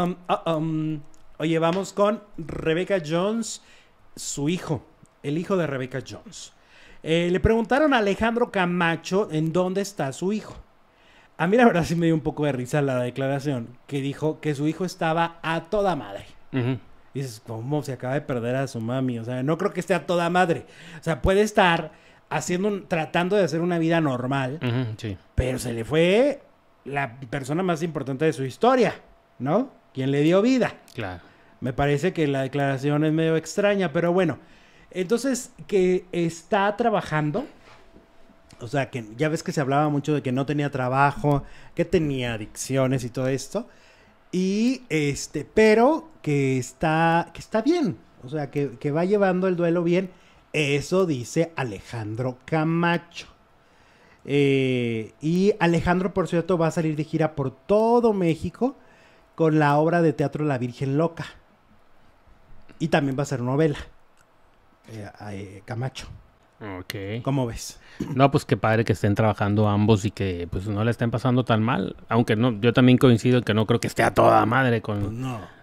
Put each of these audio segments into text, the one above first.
Um, ah, um, oye, vamos con Rebecca Jones, su hijo, el hijo de Rebecca Jones. Eh, le preguntaron a Alejandro Camacho en dónde está su hijo. A mí la verdad sí me dio un poco de risa la declaración que dijo que su hijo estaba a toda madre. Dices, ¿cómo se acaba de perder a su mami? O sea, no creo que esté a toda madre. O sea, puede estar haciendo tratando de hacer una vida normal, pero se le fue la persona más importante de su historia, ¿no? quien le dio vida. Claro. Me parece que la declaración es medio extraña, pero bueno. Entonces, que está trabajando. O sea, que ya ves que se hablaba mucho de que no tenía trabajo, que tenía adicciones y todo esto. Y este, pero que está, que está bien. O sea, que, que va llevando el duelo bien. Eso dice Alejandro Camacho. Eh, y Alejandro, por cierto, va a salir de gira por todo México con la obra de teatro La Virgen Loca. Y también va a ser novela. Eh, eh, Camacho. Ok. ¿Cómo ves? No, pues qué padre que estén trabajando ambos y que pues no le estén pasando tan mal. Aunque no, yo también coincido en que no creo que esté a toda madre con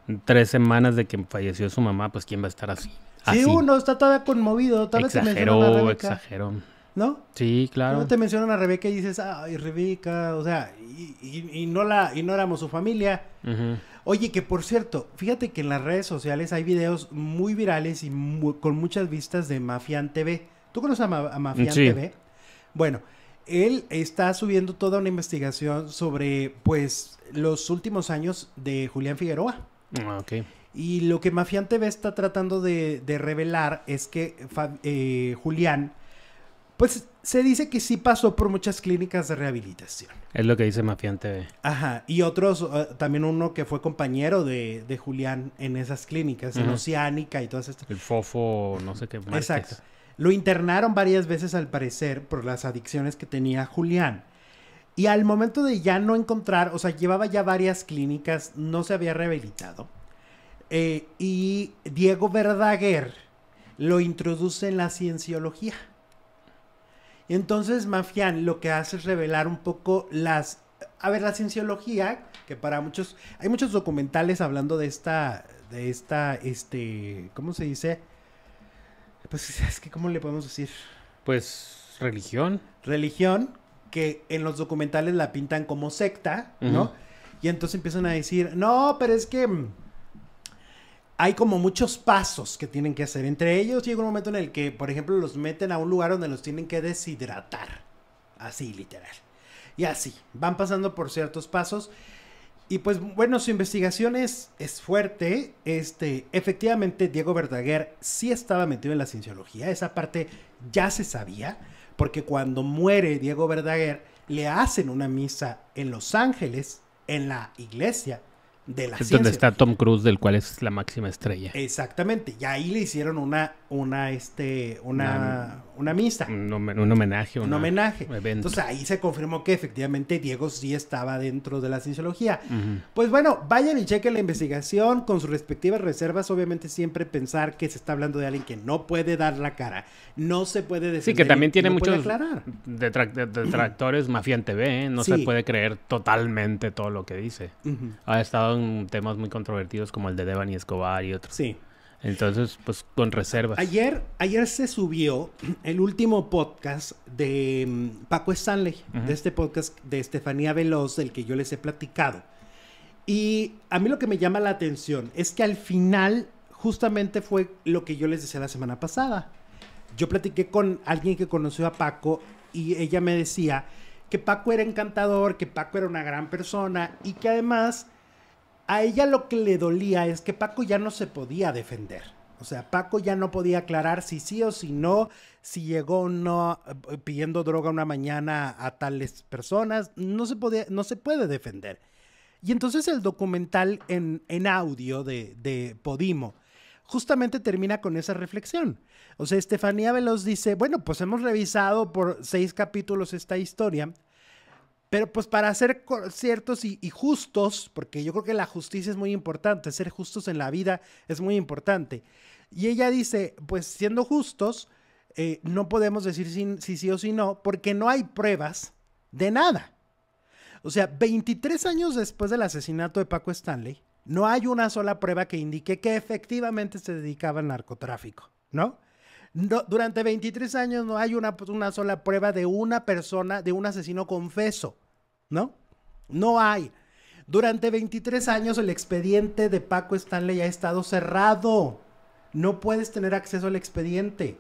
pues tres semanas de que falleció su mamá, pues quién va a estar así. Sí, uno está todavía conmovido, tal vez exageró, exageró. ¿No? Sí, claro. No te mencionan a Rebeca y dices, ay, Rebeca, o sea, y, no la y éramos su familia. Oye, que por cierto, fíjate que en las redes sociales hay videos muy virales y con muchas vistas de Mafián TV. ¿Tú conoces a, TV? Bueno, él está subiendo toda una investigación sobre, pues, los últimos años de Julián Figueroa. Ah, y lo que Mafián TV está tratando de, revelar es que eh, Julián pues se dice que sí pasó por muchas clínicas de rehabilitación. Es lo que dice Mafián TV. Ajá, y otros, eh, también uno que fue compañero de, Julián en esas clínicas, en Oceánica y todas estas. El Fofo, no sé qué. Exacto. Lo internaron varias veces al parecer por las adicciones que tenía Julián. Y al momento de ya no encontrar, o sea, llevaba ya varias clínicas, no se había rehabilitado. Eh, y Diego Verdaguer lo introduce en la cienciología. Y entonces Mafian lo que hace es revelar un poco las... A ver, la cienciología, que para muchos... Hay muchos documentales hablando de esta... De esta, este... ¿Cómo se dice? Pues es que, ¿cómo le podemos decir? Pues religión. Religión, que en los documentales la pintan como secta, ¿no? Y entonces empiezan a decir, no, pero es que mm, hay como muchos pasos que tienen que hacer. Entre ellos llega un momento en el que, por ejemplo, los meten a un lugar donde los tienen que deshidratar. Así, literal. Y así, van pasando por ciertos pasos. Y pues bueno, su investigación es, es, fuerte. Este, efectivamente, Diego Verdaguer sí estaba metido en la cienciología. Esa parte ya se sabía, porque cuando muere Diego Verdaguer, le hacen una misa en Los Ángeles, en la iglesia de la es Donde está Tom Cruise, del cual es la máxima estrella. Exactamente. Y ahí le hicieron una una, este, una, una, misa. Un, homenaje. un homenaje. Entonces ahí se confirmó que efectivamente Diego sí estaba dentro de la cienciología. Pues bueno, vayan y chequen la investigación con sus respectivas reservas. Obviamente siempre pensar que se está hablando de alguien que no puede dar la cara, no se puede decir. Sí, que también tiene muchos detractores Mafia TV, ¿eh? no se puede creer totalmente todo lo que dice. Ha estado en temas muy controvertidos como el de Devan y Escobar y otros. Sí. Entonces, pues con reservas. Ayer, ayer se subió el último podcast de mm, Paco Stanley, de este podcast de Estefanía Veloz, del que yo les he platicado. Y a mí lo que me llama la atención es que al final justamente fue lo que yo les decía la semana pasada. Yo platiqué con alguien que conoció a Paco y ella me decía que Paco era encantador, que Paco era una gran persona y que además a ella lo que le dolía es que Paco ya no se podía defender. O sea, Paco ya no podía aclarar si sí o si no, si llegó o no eh, pidiendo droga una mañana a tales personas. No se, podía, no se puede defender. Y entonces el documental en, audio de, de Podimo justamente termina con esa reflexión. O sea, Estefanía Veloz dice, bueno, pues hemos revisado por seis capítulos esta historia pero pues para ser ciertos y, justos, porque yo creo que la justicia es muy importante, ser justos en la vida es muy importante. Y ella dice, pues siendo justos, eh, no podemos decir si, si sí o sí no, porque no hay pruebas de nada. O sea, 23 años después del asesinato de Paco Stanley, no hay una sola prueba que indique que efectivamente se dedicaba al narcotráfico, ¿no? durante 23 años no hay pues, una, sola prueba de una persona, de un asesino confeso, ¿no? No hay. Durante 23 años el expediente de Paco Stanley ha estado cerrado. No puedes tener acceso al expediente.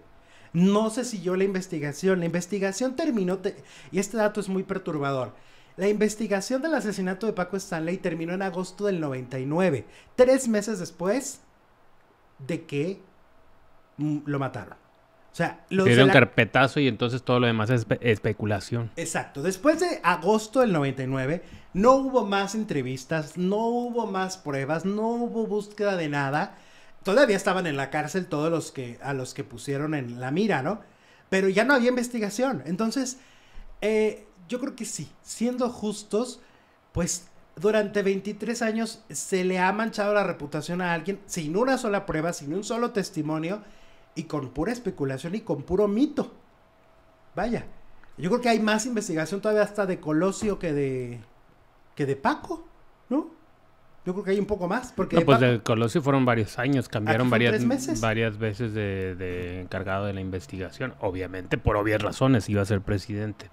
No se siguió la investigación. La investigación terminó, y este dato es muy perturbador. La investigación del asesinato de Paco Stanley terminó en agosto del 99, tres meses después de que lo mataron. O sea, lo dieron carpetazo y entonces todo lo demás es especulación. Exacto. Después de agosto del 99, no hubo más entrevistas, no hubo más pruebas, no hubo búsqueda de nada. Todavía estaban en la cárcel todos los que a los que pusieron en la mira, ¿no? Pero ya no había investigación. Entonces, eh, yo creo que sí, siendo justos, pues durante 23 años se le ha manchado la reputación a alguien sin una sola prueba, sin un solo testimonio y con pura especulación y con puro mito. Vaya, yo creo que hay más investigación todavía hasta de Colosio que de que de Paco, ¿no? Yo creo que hay un poco más. Porque no, de pues de Colosio fueron varios años, cambiaron varias, varias veces de, de encargado de la investigación. Obviamente, por obvias razones, iba a ser presidente.